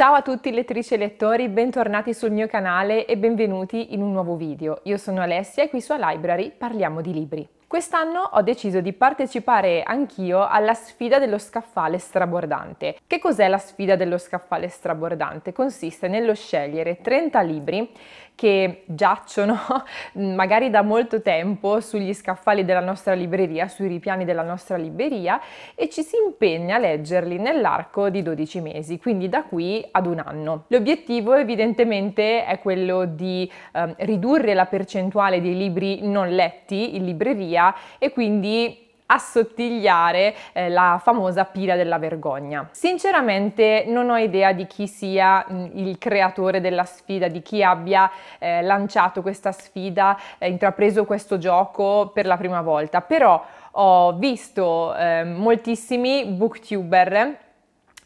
Ciao a tutti lettrici e lettori, bentornati sul mio canale e benvenuti in un nuovo video. Io sono Alessia e qui su A Library parliamo di libri. Quest'anno ho deciso di partecipare anch'io alla sfida dello scaffale strabordante. Che cos'è la sfida dello scaffale strabordante? Consiste nello scegliere 30 libri che giacciono mm, magari da molto tempo sugli scaffali della nostra libreria, sui ripiani della nostra libreria e ci si impegna a leggerli nell'arco di 12 mesi, quindi da qui ad un anno. L'obiettivo evidentemente è quello di eh, ridurre la percentuale dei libri non letti in libreria aria e quindi assottigliare eh, la famosa pila della vergogna. Sinceramente non ho idea di chi sia mm, il creatore della sfida, di chi abbia eh, lanciato questa sfida, eh, intrapreso questo gioco per la prima volta, però ho visto eh, moltissimi booktuber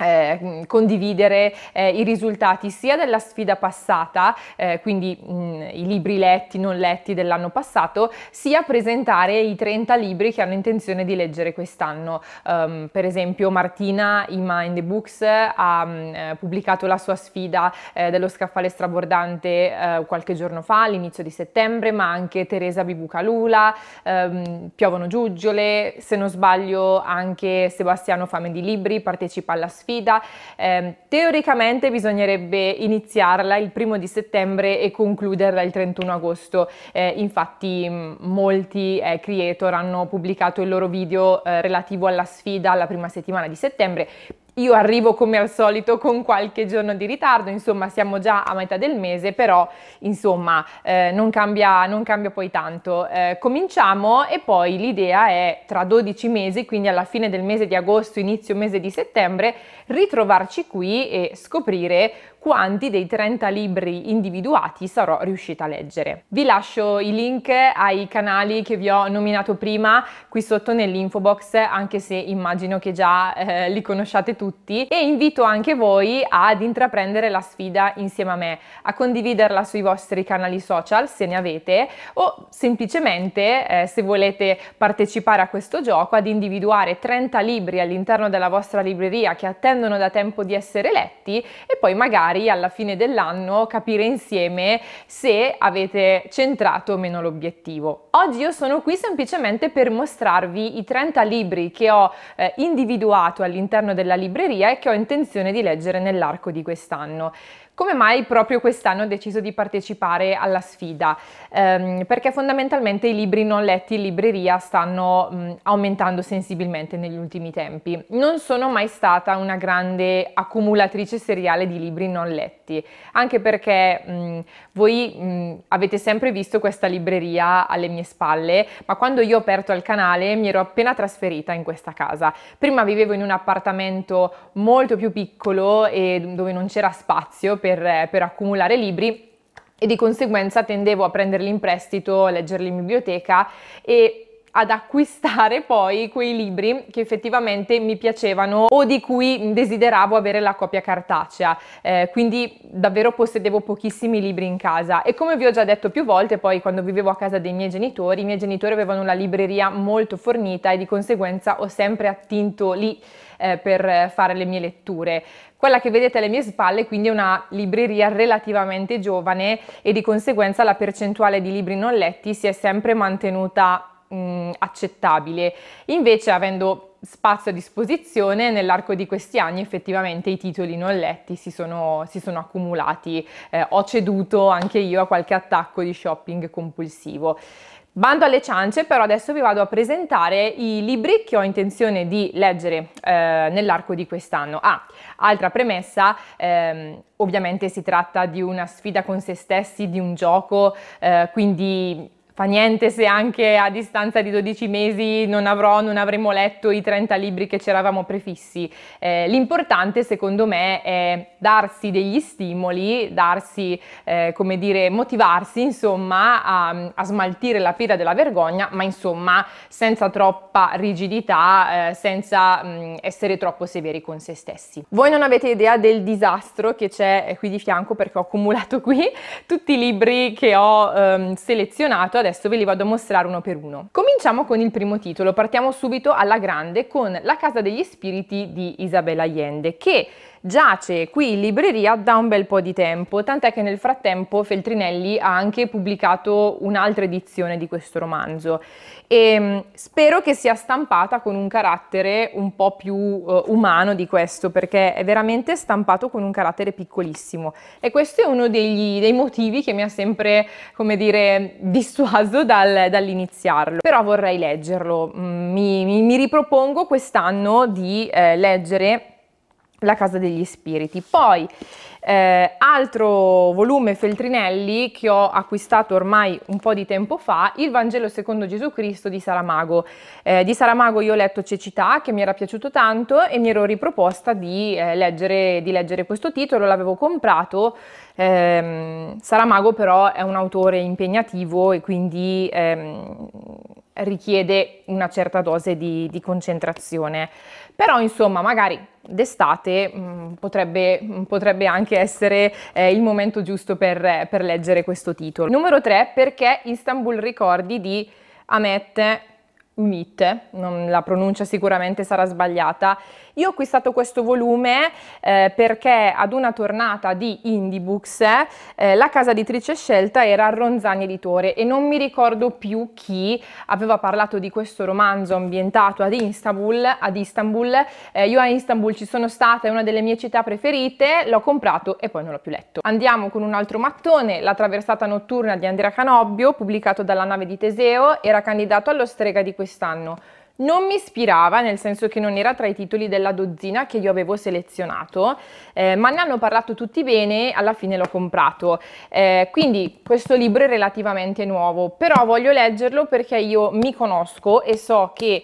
eh, mm, condividere eh, i risultati sia della sfida passata, eh, quindi mh, mm, i libri letti, non letti dell'anno passato, sia presentare i 30 libri che hanno intenzione di leggere quest'anno. Um, per esempio Martina in Mind Books ha mh, mm, eh, pubblicato la sua sfida eh, dello scaffale strabordante eh, qualche giorno fa, all'inizio di settembre, ma anche Teresa Bibucalula, um, Piovono Giuggiole, se non sbaglio anche Sebastiano Fame di Libri partecipa alla sfida sfida eh, teoricamente bisognerebbe iniziarla il primo di settembre e concluderla il 31 agosto. Eh, infatti mm, molti eh, creator hanno pubblicato il loro video eh, relativo alla sfida la prima settimana di settembre io arrivo come al solito con qualche giorno di ritardo, insomma siamo già a metà del mese, però insomma eh, non, cambia, non, cambia, poi tanto. Eh, cominciamo e poi l'idea è tra 12 mesi, quindi alla fine del mese di agosto, inizio mese di settembre, ritrovarci qui e scoprire quanti dei 30 libri individuati sarò riuscita a leggere. Vi lascio i link ai canali che vi ho nominato prima qui sotto nell'info box, anche se immagino che già eh, li conosciate tutti, e invito anche voi ad intraprendere la sfida insieme a me, a condividerla sui vostri canali social se ne avete o semplicemente eh, se volete partecipare a questo gioco ad individuare 30 libri all'interno della vostra libreria che attendono da tempo di essere letti e poi magari magari alla fine dell'anno capire insieme se avete centrato o meno l'obiettivo. Oggi io sono qui semplicemente per mostrarvi i 30 libri che ho eh, individuato all'interno della libreria e che ho intenzione di leggere nell'arco di quest'anno. Come mai proprio quest'anno ho deciso di partecipare alla sfida? Ehm, perché fondamentalmente i libri non letti in libreria stanno mh, mm, aumentando sensibilmente negli ultimi tempi. Non sono mai stata una grande accumulatrice seriale di libri non letti, anche perché mh, mm, voi mh, mm, avete sempre visto questa libreria alle mie spalle, ma quando io ho aperto il canale mi ero appena trasferita in questa casa. Prima vivevo in un appartamento molto più piccolo e dove non c'era spazio per, eh, per accumulare libri e di conseguenza tendevo a prenderli in prestito, leggerli in biblioteca e ad acquistare poi quei libri che effettivamente mi piacevano o di cui desideravo avere la copia cartacea, eh, quindi davvero possedevo pochissimi libri in casa e come vi ho già detto più volte poi quando vivevo a casa dei miei genitori, i miei genitori avevano una libreria molto fornita e di conseguenza ho sempre attinto lì eh, per fare le mie letture. Quella che vedete alle mie spalle quindi è una libreria relativamente giovane e di conseguenza la percentuale di libri non letti si è sempre mantenuta mh, mm, accettabile. Invece avendo spazio a disposizione nell'arco di questi anni effettivamente i titoli non letti si sono, si sono accumulati, eh, ho ceduto anche io a qualche attacco di shopping compulsivo. Bando alle ciance, però adesso vi vado a presentare i libri che ho intenzione di leggere eh, nell'arco di quest'anno. Ah, altra premessa, ehm, ovviamente si tratta di una sfida con se stessi, di un gioco, eh, quindi fa niente se anche a distanza di 12 mesi non, avrò, non avremo letto i 30 libri che ci eravamo prefissi. Eh, l'importante secondo me è darsi degli stimoli, darsi, eh, come dire, motivarsi insomma a, a smaltire la pira della vergogna, ma insomma senza troppa rigidità, eh, senza mh, essere troppo severi con se stessi. Voi non avete idea del disastro che c'è eh, qui di fianco perché ho accumulato qui tutti i libri che ho ehm, selezionato adesso ve li vado a mostrare uno per uno. Cominciamo con il primo titolo, partiamo subito alla grande con La casa degli spiriti di Isabella Allende che giace qui in libreria da un bel po' di tempo, tant'è che nel frattempo Feltrinelli ha anche pubblicato un'altra edizione di questo romanzo e ehm, spero che sia stampata con un carattere un po' più uh, umano di questo perché è veramente stampato con un carattere piccolissimo e questo è uno degli, dei motivi che mi ha sempre, come dire, dissuaso dal, dall'iniziarlo. Però vorrei leggerlo, mm, mi, mi, mi ripropongo quest'anno di eh, leggere la Casa degli Spiriti. Poi eh, altro volume Feltrinelli che ho acquistato ormai un po' di tempo fa, Il Vangelo secondo Gesù Cristo di Saramago. Eh, di Saramago io ho letto Cecità che mi era piaciuto tanto e mi ero riproposta di, eh, leggere, di leggere, questo titolo, l'avevo comprato. Ehm, Saramago però è un autore impegnativo e quindi ehm, richiede una certa dose di, di concentrazione. Però insomma, magari d'estate mm, potrebbe, mm, potrebbe, anche essere eh, il momento giusto per, per leggere questo titolo. Numero 3, perché Istanbul ricordi di Ahmet Unite, non, la pronuncia sicuramente sarà sbagliata. Io ho acquistato questo volume eh, perché ad una tornata di Indiebooks eh, la casa editrice scelta era Ronzani Editore e non mi ricordo più chi aveva parlato di questo romanzo ambientato ad Istanbul. Ad Istanbul. Eh, io a Istanbul ci sono stata, è una delle mie città preferite, l'ho comprato e poi non l'ho più letto. Andiamo con un altro mattone, La traversata notturna di Andrea Canobbio, pubblicato dalla nave di Teseo, era candidato allo strega di questo quest'anno. Non mi ispirava, nel senso che non era tra i titoli della dozzina che io avevo selezionato, eh, ma ne hanno parlato tutti bene, alla fine l'ho comprato. Eh, quindi questo libro è relativamente nuovo, però voglio leggerlo perché io mi conosco e so che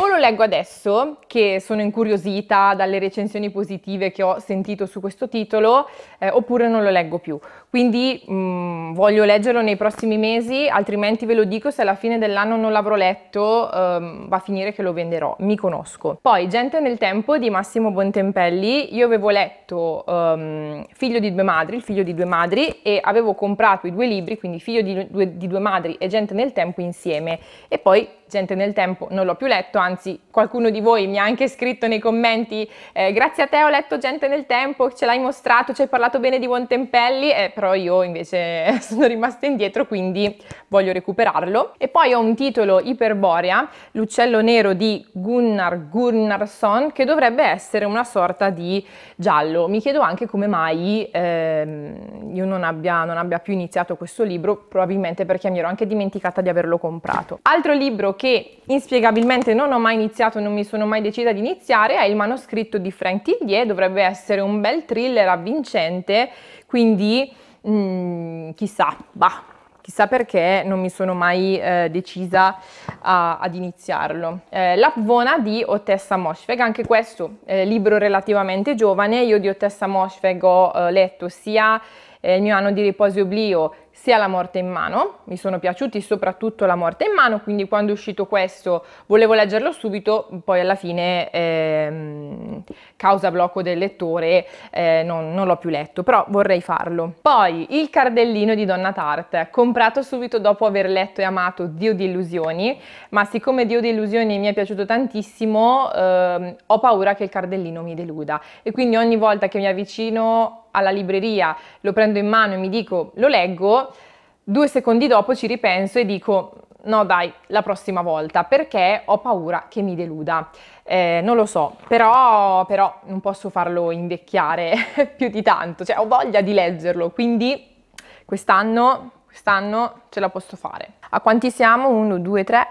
o lo leggo adesso, che sono incuriosita dalle recensioni positive che ho sentito su questo titolo, eh, oppure non lo leggo più. Quindi mh, mm, voglio leggerlo nei prossimi mesi, altrimenti ve lo dico, se alla fine dell'anno non l'avrò letto, ehm, va a finire che lo venderò, mi conosco. Poi Gente nel tempo di Massimo Bontempelli, io avevo letto ehm, Figlio di due madri, il figlio di due madri, e avevo comprato i due libri, quindi Figlio di due, di due madri e Gente nel tempo insieme. E poi Gente nel tempo non l'ho più letto, anzi qualcuno di voi mi ha anche scritto nei commenti eh, grazie a te ho letto Gente nel Tempo, ce l'hai mostrato, ci hai parlato bene di Buontempelli, eh, però io invece sono rimasta indietro quindi voglio recuperarlo. E poi ho un titolo Iperborea, l'uccello nero di Gunnar Gunnarsson che dovrebbe essere una sorta di giallo. Mi chiedo anche come mai ehm, io non abbia, non abbia più iniziato questo libro, probabilmente perché mi ero anche dimenticata di averlo comprato. Altro libro che inspiegabilmente non ho ho mai iniziato, non mi sono mai decisa di iniziare, è il manoscritto di Frank Tillier, dovrebbe essere un bel thriller avvincente, quindi mh, mm, chissà, bah, chissà perché non mi sono mai eh, decisa a, ad iniziarlo. Eh, L'Apvona di Otessa Moshfeg, anche questo eh, libro relativamente giovane, io di Otessa Moshfeg ho eh, letto sia eh, il mio anno di riposo e oblio sia la morte in mano, mi sono piaciuti soprattutto la morte in mano, quindi quando è uscito questo volevo leggerlo subito, poi alla fine ehm, causa blocco del lettore eh, non, non l'ho più letto, però vorrei farlo. Poi il cardellino di Donna Tart, comprato subito dopo aver letto e amato Dio di illusioni, ma siccome Dio di illusioni mi è piaciuto tantissimo, ehm, ho paura che il cardellino mi deluda e quindi ogni volta che mi avvicino alla libreria, lo prendo in mano e mi dico lo leggo, due secondi dopo ci ripenso e dico no dai, la prossima volta, perché ho paura che mi deluda. Eh, non lo so, però, però non posso farlo invecchiare più di tanto, cioè ho voglia di leggerlo, quindi quest'anno, quest'anno ce la posso fare. A quanti siamo? 1, 2, 3,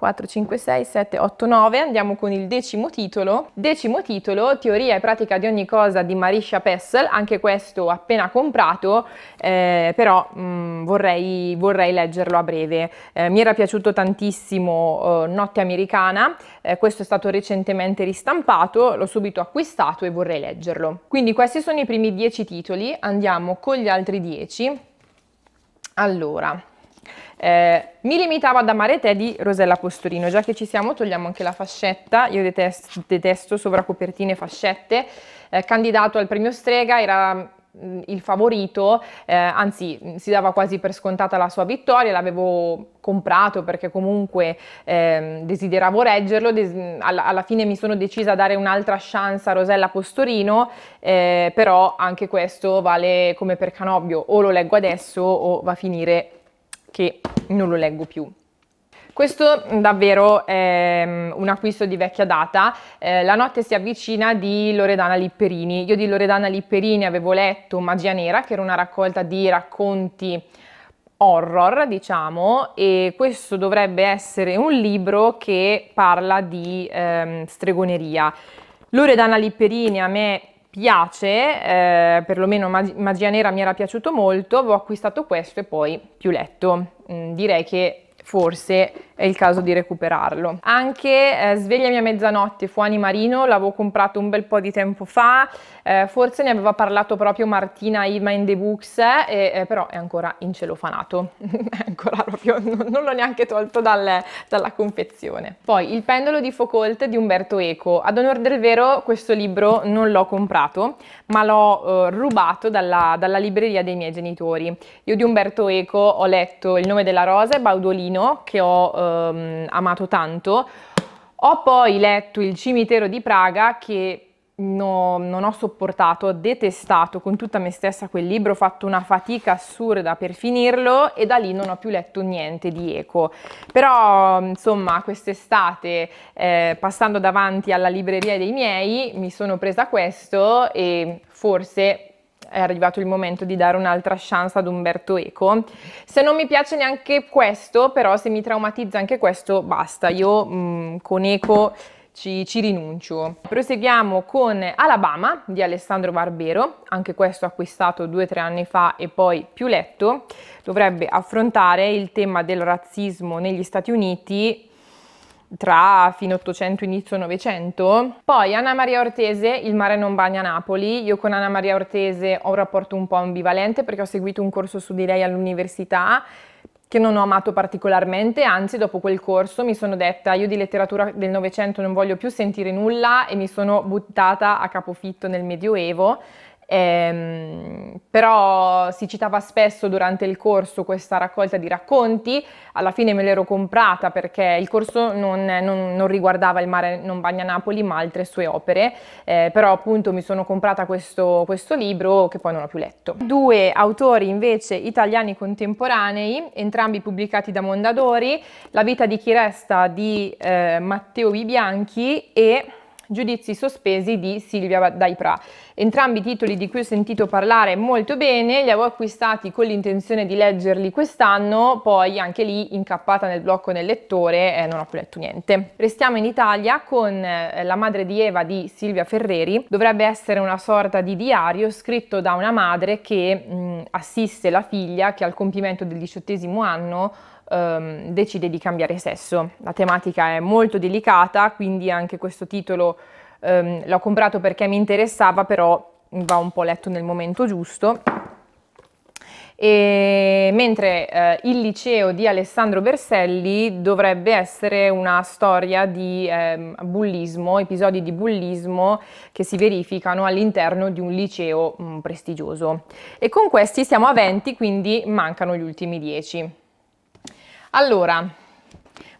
4, 5, 6, 7, 8, 9, andiamo con il decimo titolo. Decimo titolo, teoria e pratica di ogni cosa di Marisha Pessel, anche questo appena comprato, eh, però mh, mm, vorrei, vorrei, leggerlo a breve. Eh, mi era piaciuto tantissimo eh, Notte Americana, eh, questo è stato recentemente ristampato, l'ho subito acquistato e vorrei leggerlo. Quindi questi sono i primi 10 titoli, andiamo con gli altri 10. Allora, eh, mi limitavo ad amare te di Rosella Postorino, già che ci siamo togliamo anche la fascetta, io detesto, detesto sovracopertine e fascette, eh, candidato al premio Strega era mm, il favorito, eh, anzi mm, si dava quasi per scontata la sua vittoria, l'avevo comprato perché comunque eh, desideravo reggerlo, des- mm, alla-, alla-, fine mi sono decisa a dare un'altra chance a Rosella Postorino, eh, però anche questo vale come per Canobbio, o lo leggo adesso o va a finire che non lo leggo più. Questo davvero è un acquisto di vecchia data, eh, La notte si avvicina di Loredana Lipperini. Io di Loredana Lipperini avevo letto Magia Nera, che era una raccolta di racconti horror, diciamo, e questo dovrebbe essere un libro che parla di ehm, stregoneria. Loredana Lipperini a me piace, eh, perlomeno Mag- Magia Nera mi era piaciuto molto, avevo acquistato questo e poi più letto. Mm, direi che forse è il caso di recuperarlo. Anche eh, Svegliami a mezzanotte fu Marino, l'avevo comprato un bel po' di tempo fa, eh, forse ne aveva parlato proprio Martina Ima in The Books, eh, eh, però è ancora in celofanato, è ancora proprio, non, non l'ho neanche tolto dal, dalla confezione. Poi Il pendolo di Foucault di Umberto Eco, ad onor del vero questo libro non l'ho comprato, ma l'ho eh, rubato dalla, dalla libreria dei miei genitori. Io di Umberto Eco ho letto Il nome della rosa e Baudolino, che ho eh, ehm, amato tanto. Ho poi letto Il cimitero di Praga che no, non ho sopportato, ho detestato con tutta me stessa quel libro, ho fatto una fatica assurda per finirlo e da lì non ho più letto niente di eco. Però insomma quest'estate eh, passando davanti alla libreria dei miei mi sono presa questo e forse è arrivato il momento di dare un'altra chance ad Umberto Eco. Se non mi piace neanche questo, però se mi traumatizza anche questo, basta, io mh, mm, con Eco ci, ci, rinuncio. Proseguiamo con Alabama di Alessandro Barbero, anche questo acquistato due o tre anni fa e poi più letto, dovrebbe affrontare il tema del razzismo negli Stati Uniti tra fine 800 e inizio 900 poi Anna Maria Ortese Il mare non bagna Napoli io con Anna Maria Ortese ho un rapporto un po' ambivalente perché ho seguito un corso su di lei all'università che non ho amato particolarmente, anzi dopo quel corso mi sono detta io di letteratura del Novecento non voglio più sentire nulla e mi sono buttata a capofitto nel Medioevo Ehm, però si citava spesso durante il corso questa raccolta di racconti, alla fine me l'ero comprata perché il corso non, non, non riguardava il mare non bagna Napoli ma altre sue opere, eh, però appunto mi sono comprata questo, questo libro che poi non ho più letto. Due autori invece italiani contemporanei, entrambi pubblicati da Mondadori, La vita di chi resta di eh, Matteo Bibianchi e Giudizi sospesi di Silvia Daipra. Entrambi i titoli di cui ho sentito parlare molto bene, li avevo acquistati con l'intenzione di leggerli quest'anno, poi anche lì incappata nel blocco nel lettore eh, non ho più letto niente. Restiamo in Italia con eh, La madre di Eva di Silvia Ferreri, dovrebbe essere una sorta di diario scritto da una madre che mh, mm, assiste la figlia che al compimento del diciottesimo anno ehm, decide di cambiare sesso. La tematica è molto delicata, quindi anche questo titolo ehm, l'ho comprato perché mi interessava, però va un po' letto nel momento giusto. E mentre eh, il liceo di Alessandro Berselli dovrebbe essere una storia di eh, bullismo, episodi di bullismo che si verificano all'interno di un liceo mh, mm, prestigioso. E con questi siamo a 20, quindi mancano gli ultimi 10. Allora,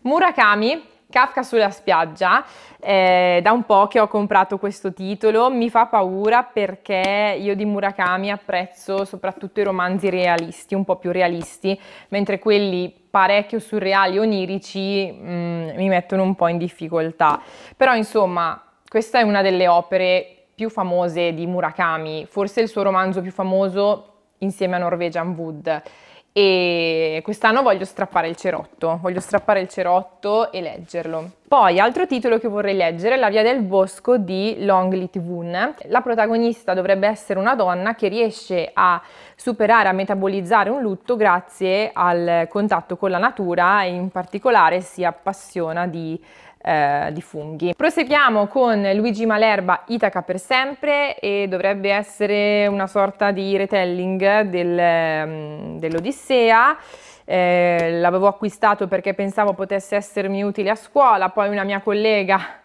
Murakami, Kafka sulla spiaggia, eh, da un po' che ho comprato questo titolo, mi fa paura perché io di Murakami apprezzo soprattutto i romanzi realisti, un po' più realisti, mentre quelli parecchio surreali, onirici, mh, mm, mi mettono un po' in difficoltà. Però insomma, questa è una delle opere più famose di Murakami, forse il suo romanzo più famoso insieme a Norwegian Wood e quest'anno voglio strappare il cerotto, voglio strappare il cerotto e leggerlo. Poi, altro titolo che vorrei leggere è La via del bosco di Long Lit Tivun. La protagonista dovrebbe essere una donna che riesce a superare, a metabolizzare un lutto grazie al contatto con la natura e in particolare si appassiona di eh, di funghi. Proseguiamo con Luigi Malerba Itaca per sempre e dovrebbe essere una sorta di retelling del, mm, dell'Odissea. Eh, l'avevo acquistato perché pensavo potesse essermi utile a scuola, poi una mia collega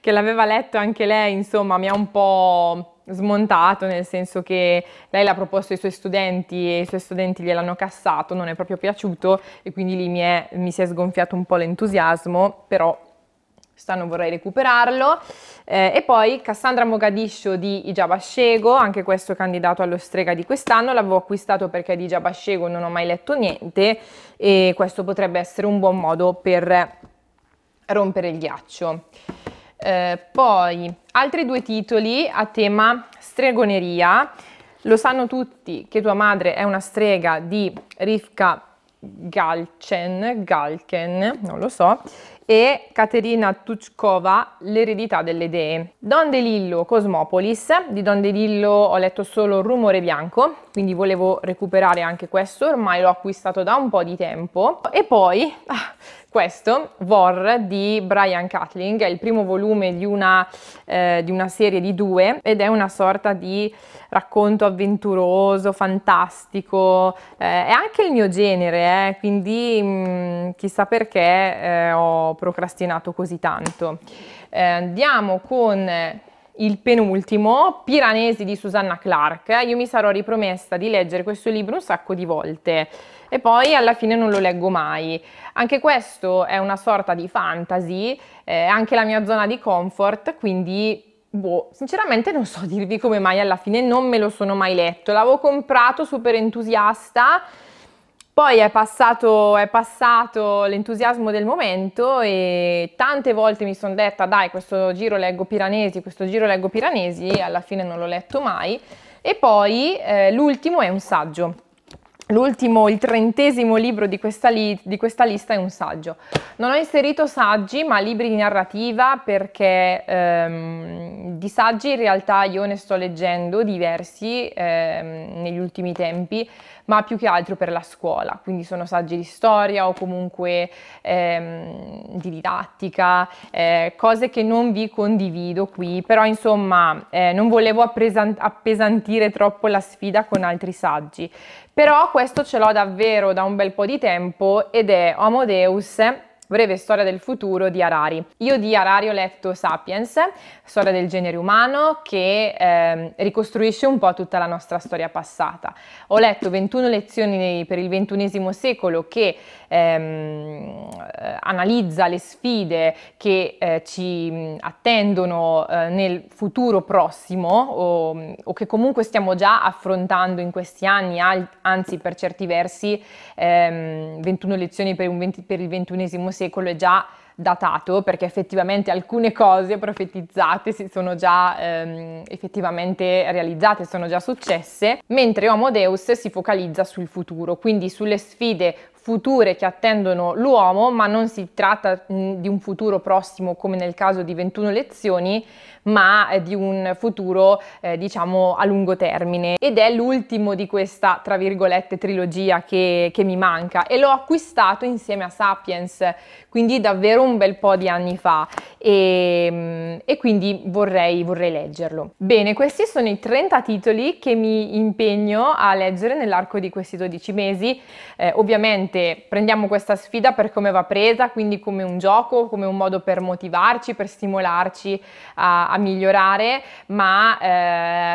che l'aveva letto anche lei, insomma, mi ha un po' smontato, nel senso che lei l'ha proposto ai suoi studenti e i suoi studenti gliel'hanno cassato, non è proprio piaciuto e quindi lì mi, è, mi si è sgonfiato un po' l'entusiasmo, però quest'anno vorrei recuperarlo. Eh, e poi Cassandra Mogadiscio di Ijabashego, anche questo candidato allo strega di quest'anno, l'avevo acquistato perché di Ijabashego non ho mai letto niente e questo potrebbe essere un buon modo per rompere il ghiaccio. Eh, poi altri due titoli a tema stregoneria. Lo sanno tutti che tua madre è una strega di Rivka Galchen, Galken, non lo so, e Caterina Tuchkova, L'eredità delle idee. Don Delillo Cosmopolis, di Don Delillo ho letto solo Rumore Bianco, quindi volevo recuperare anche questo, ormai l'ho acquistato da un po' di tempo. E poi... Ah, questo, Vor di Brian Catling, è il primo volume di una, eh, di una, serie di due ed è una sorta di racconto avventuroso, fantastico, eh, è anche il mio genere, eh, quindi mh, mm, chissà perché eh, ho procrastinato così tanto. Eh, andiamo con il penultimo, Piranesi di Susanna Clark. Io mi sarò ripromessa di leggere questo libro un sacco di volte e poi alla fine non lo leggo mai. Anche questo è una sorta di fantasy, eh, anche la mia zona di comfort, quindi boh, sinceramente non so dirvi come mai alla fine non me lo sono mai letto. L'avevo comprato super entusiasta poi è passato, è passato l'entusiasmo del momento e tante volte mi sono detta dai questo giro leggo Piranesi, questo giro leggo Piranesi, alla fine non l'ho letto mai. E poi eh, l'ultimo è un saggio L'ultimo, il trentesimo libro di questa, li- di questa, lista è un saggio. Non ho inserito saggi, ma libri di narrativa perché ehm, di saggi in realtà io ne sto leggendo diversi ehm, negli ultimi tempi, ma più che altro per la scuola, quindi sono saggi di storia o comunque ehm, di didattica, eh, cose che non vi condivido qui, però insomma eh, non volevo appesantire troppo la sfida con altri saggi. Però questo ce l'ho davvero da un bel po' di tempo ed è Homo Deus breve storia del futuro di Harari. Io di Harari ho letto Sapiens, storia del genere umano, che eh, ricostruisce un po' tutta la nostra storia passata. Ho letto 21 lezioni per il XXI secolo che ehm, eh, analizza le sfide che eh, ci mm, attendono eh, nel futuro prossimo o, mm, o, che comunque stiamo già affrontando in questi anni, anzi per certi versi ehm, 21 lezioni per, 20, per il XXI secolo secolo è già datato perché effettivamente alcune cose profetizzate si sono già ehm, effettivamente realizzate, sono già successe, mentre Homo Deus si focalizza sul futuro, quindi sulle sfide future che attendono l'uomo, ma non si tratta di un futuro prossimo come nel caso di 21 lezioni, ma eh, di un futuro eh, diciamo a lungo termine ed è l'ultimo di questa tra virgolette trilogia che, che mi manca e l'ho acquistato insieme a Sapiens, quindi davvero un bel po' di anni fa e, e quindi vorrei, vorrei leggerlo. Bene, questi sono i 30 titoli che mi impegno a leggere nell'arco di questi 12 mesi, eh, ovviamente sicuramente prendiamo questa sfida per come va presa, quindi come un gioco, come un modo per motivarci, per stimolarci a, a migliorare, ma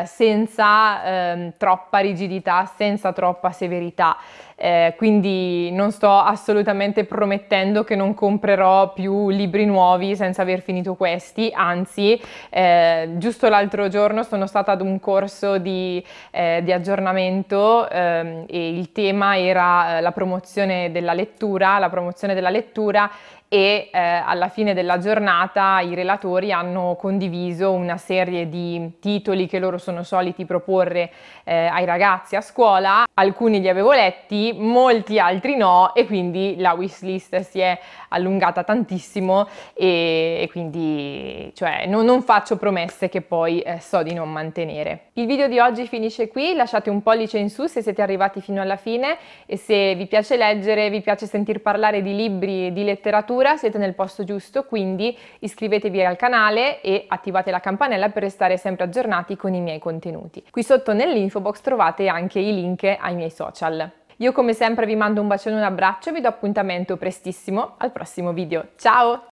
eh, senza eh, troppa rigidità, senza troppa severità eh, quindi non sto assolutamente promettendo che non comprerò più libri nuovi senza aver finito questi, anzi eh, giusto l'altro giorno sono stata ad un corso di, eh, di aggiornamento ehm, e il tema era eh, la promozione della lettura, la promozione della lettura e eh, alla fine della giornata i relatori hanno condiviso una serie di titoli che loro sono soliti proporre eh, ai ragazzi a scuola alcuni li avevo letti, molti altri no e quindi la wishlist si è allungata tantissimo e, e quindi cioè, no, non faccio promesse che poi eh, so di non mantenere. Il video di oggi finisce qui, lasciate un pollice in su se siete arrivati fino alla fine e se vi piace leggere, vi piace sentir parlare di libri e di letteratura siete nel posto giusto, quindi iscrivetevi al canale e attivate la campanella per restare sempre aggiornati con i miei contenuti. Qui sotto nell'info box trovate anche i link ai miei social. Io come sempre vi mando un bacione e un abbraccio e vi do appuntamento prestissimo al prossimo video. Ciao!